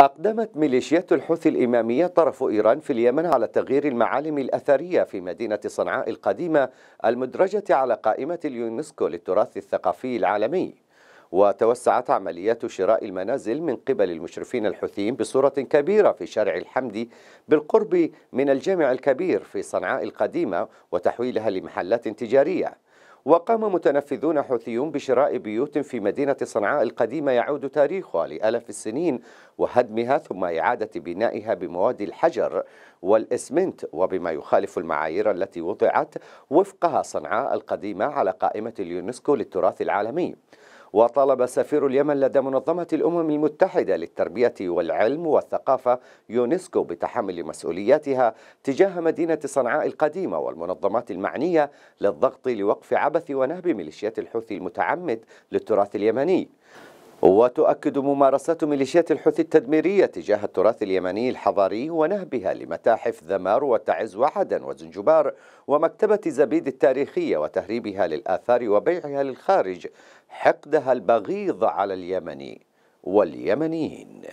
أقدمت ميليشيات الحوثي الإمامية طرف إيران في اليمن على تغيير المعالم الأثرية في مدينة صنعاء القديمة المدرجة على قائمة اليونسكو للتراث الثقافي العالمي وتوسعت عمليات شراء المنازل من قبل المشرفين الحوثيين بصورة كبيرة في شارع الحمدي بالقرب من الجامع الكبير في صنعاء القديمة وتحويلها لمحلات تجارية وقام متنفذون حوثيون بشراء بيوت في مدينة صنعاء القديمة يعود تاريخها لآلاف السنين وهدمها ثم إعادة بنائها بمواد الحجر والإسمنت وبما يخالف المعايير التي وضعت وفقها صنعاء القديمة على قائمة اليونسكو للتراث العالمي وطالب سفير اليمن لدى منظمة الأمم المتحدة للتربية والعلم والثقافة يونسكو بتحمل مسؤولياتها تجاه مدينة صنعاء القديمة والمنظمات المعنية للضغط لوقف عبث ونهب ميليشيات الحوثي المتعمد للتراث اليمني وتؤكد ممارسات ميليشيات الحوثي التدميرية تجاه التراث اليمني الحضاري ونهبها لمتاحف ذمار وتعز وعدن وزنجبار ومكتبة زبيد التاريخية وتهريبها للآثار وبيعها للخارج حقدها البغيض على اليمن واليمنيين